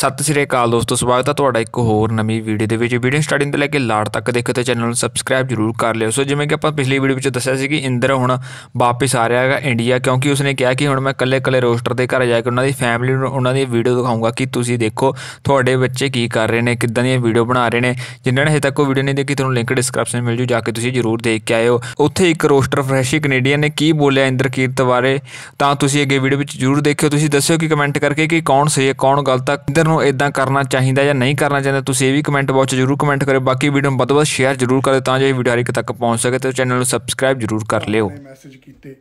ਸਤਿ ਸ੍ਰੀ ਅਕਾਲ ਦੋਸਤੋ ਸਵਾਗਤ ਹੈ ਤੁਹਾਡਾ ਇੱਕ ਹੋਰ ਨਵੀਂ ਵੀਡੀਓ ਦੇ ਵਿੱਚ ਵੀਡੀਓ ਸਟਾਰਟਿੰਗ ਤੋਂ ਲੈ ਕੇ ਲਾੜ ਤੱਕ ਦੇਖੋ ਤੇ ਚੈਨਲ ਨੂੰ ਸਬਸਕ੍ਰਾਈਬ ਜ਼ਰੂਰ ਕਰ ਲਿਓ ਸੋ ਜਿਵੇਂ ਕਿ ਆਪਾਂ ਪਿਛਲੀ ਵੀਡੀਓ ਵਿੱਚ ਦੱਸਿਆ ਸੀ ਕਿ ਇੰਦਰ ਹੁਣ ਵਾਪਸ ਆ ਰਿਹਾ ਹੈਗਾ ਇੰਡੀਆ ਕਿਉਂਕਿ ਉਸਨੇ ਕਿਹਾ ਕਿ ਹੁਣ ਮੈਂ ਕੱਲੇ-ਕੱਲੇ ਰੋਸਟਰ ਦੇ ਘਰ ਜਾ ਕੇ ਉਹਨਾਂ ਦੀ ਫੈਮਿਲੀ ਨੂੰ ਉਹਨਾਂ ਦੀ ਵੀਡੀਓ ਦਿਖਾਉਂਗਾ ਕਿ ਤੁਸੀਂ ਦੇਖੋ ਤੁਹਾਡੇ ਬੱਚੇ ਕੀ ਕਰ ਰਹੇ ਨੇ ਕਿੱਦਾਂ ਦੀਆਂ ਵੀਡੀਓ ਬਣਾ ਰਹੇ ਨੇ ਜਿਨ੍ਹਾਂ ਨੇ ਹਜੇ ਤੱਕ ਉਹ ਵੀਡੀਓ ਨਹੀਂ ਦੇਖੀ ਤੁਹਾਨੂੰ ਲਿੰਕ ਡਿਸਕ੍ਰਿਪਸ਼ਨ ਮਿਲ ਜੂ ਜਾ ਕੇ ਤੁਸੀਂ ਜ਼ਰੂਰ ਦੇਖ ਕੇ ਆਇਓ ਉੱਥੇ ਇੱਕ ਰੋਸਟਰ ਫਰੈਸ਼ੀ ਕੈਨੇਡੀਅਨ ਨੇ ਕੀ ਬੋਲਿਆ ਇੰਦਰ ਕੀਰਤ ਬਾਰੇ ਤਾਂ ਤੁਸੀਂ ਅੱਗੇ ਵੀਡੀਓ ਵਿੱਚ ਜ਼ਰੂਰ ਦੇਖਿਓ ਤੁਸੀਂ ਦੱਸਿਓ ਕਿ ਕਮੈਂਟ ਕਰਕੇ ਕਿ ਕੌਣ ਸਹੀ ਹੈ ਕੌਣ ਗਲਤ ਹੈ ਇੰਦਰ ਨੂੰ ਇਦਾਂ ਕਰਨਾ ਚਾਹੀਦਾ ਜਾਂ ਨਹੀਂ ਕਰਨਾ ਚਾਹੀਦਾ ਤੁਸੀਂ ਇਹ ਵੀ ਕਮੈਂਟ ਬਾਕਸ 'ਚ ਜ਼ਰੂਰ ਕਮੈਂਟ ਕਰਿਓ ਬਾਕੀ ਵੀਡੀਓ ਨੂੰ ਬਦਬਦ ਸ਼ੇਅਰ ਜ਼ਰੂਰ ਕਰਿਓ ਤਾਂ ਜੋ ਇਹ ਵੀਡੀਓ ਹਰ ਇੱਕ ਤੱਕ ਪਹੁੰਚ ਸਕੇ ਤੇ ਚੈਨਲ ਨੂੰ ਸਬਸਕ੍ਰਾਈਬ ਜ਼ਰੂਰ ਕਰ ਲਿਓ ਮੈਸੇਜ ਕੀਤੇ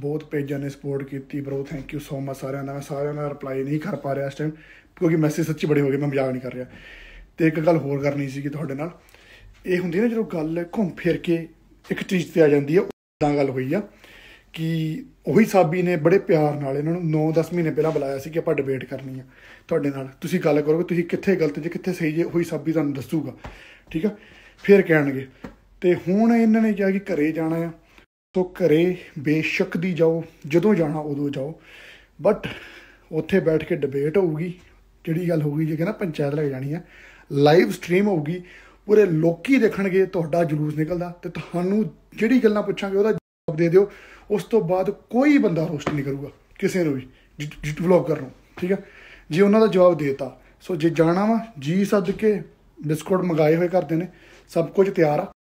ਬਹੁਤ ਪੇਜਾਂ ਨੇ ਸਪੋਰਟ ਕੀਤੀ bro thank you so much ਸਾਰਿਆਂ ਦਾ ਮੈਂ ਸਾਰਿਆਂ ਦਾ ਰਿਪਲਾਈ ਨਹੀਂ ਕਰ ਪਾ ਰਿਹਾ ਇਸ ਟਾਈਮ ਕਿਉਂਕਿ ਮੈਸੇਜ ਸੱਚੀ ਬੜੇ ਹੋ ਗਏ ਮੈਂ ਮਜ਼ਾਕ ਨਹੀਂ ਕਰ ਰਿਹਾ ਤੇ ਇੱਕ ਗੱਲ ਹੋਰ ਕਰਨੀ ਸੀ ਕਿ ਤੁਹਾਡੇ ਨਾਲ ਇਹ ਹੁੰਦੀ ਨਾ ਜਦੋਂ ਗੱਲ ਘੁੰਮ ਫਿਰ ਕੇ ਇੱਕ ਚੀਜ਼ ਤੇ ਆ ਜਾਂਦੀ ਹੈ ਉਦਾਂ ਗੱਲ ਹੋਈ ਆ ਕਿ ਉਹੀ ਸਾਬੀ ਨੇ ਬੜੇ ਪਿਆਰ ਨਾਲ ਇਹਨਾਂ ਨੂੰ 9-10 ਮਹੀਨੇ ਪਹਿਲਾਂ ਬੁਲਾਇਆ ਸੀ ਕਿ ਆਪਾਂ ਡਿਬੇਟ ਕਰਨੀ ਆ ਤੁਹਾਡੇ ਨਾਲ ਤੁਸੀਂ ਗੱਲ ਕਰੋਗੇ ਤੁਸੀਂ ਕਿੱਥੇ ਗਲਤ ਜੇ ਕਿੱਥੇ ਸਹੀ ਜੇ ਉਹੀ ਸਾਬੀ ਤੁਹਾਨੂੰ ਦੱਸੂਗਾ ਠੀਕ ਆ ਫਿਰ ਕਹਿਣਗੇ ਤੇ ਹੁਣ ਇਹਨਾਂ ਨੇ ਕਿਹਾ ਕਿ ਘਰੇ ਜਾਣਾ ਆ ਸੋ ਘਰੇ ਬੇਸ਼ੱਕ ਦੀ ਜਾਓ ਜਦੋਂ ਜਾਣਾ ਉਦੋਂ ਜਾਓ ਬਟ ਉੱਥੇ ਬੈਠ ਕੇ ਡਿਬੇਟ ਹੋਊਗੀ ਜਿਹੜੀ ਗੱਲ ਹੋਊਗੀ ਜੇ ਕਹਿੰਦਾ ਪੰਚਾਇਤ ਲੱਗ ਜਾਣੀ ਆ ਲਾਈਵ ਸਟ੍ਰੀਮ ਹੋਊਗੀ ਪੂਰੇ ਲੋਕੀ ਦੇਖਣਗੇ ਤੁਹਾਡਾ ਜਲੂਸ ਨਿਕਲਦਾ ਤੇ ਤੁਹਾਨੂੰ ਜਿਹੜੀ ਗੱਲਾਂ ਪੁੱਛਾਂਗੇ ਉਹਦਾ ਜਵਾਬ ਦੇ ਦਿਓ ਉਸ ਤੋਂ ਬਾਅਦ ਕੋਈ ਬੰਦਾ ਰੋਸਟ ਨਹੀਂ ਕਰੂਗਾ ਕਿਸੇ ਨੂੰ ਵੀ ਵਲੌਗ ਕਰ ਨੂੰ ਠੀਕ ਹੈ ਜੇ ਉਹਨਾਂ ਦਾ ਜਵਾਬ ਦੇਤਾ ਸੋ ਜੇ ਜਾਣਾ ਵਾ ਜੀ ਸੱਦ ਕੇ ਬਿਸਕੁਟ ਮੰਗਾਏ ਹੋਏ ਕਰਦੇ ਨੇ ਸਭ ਕੁਝ ਤਿਆਰ ਆ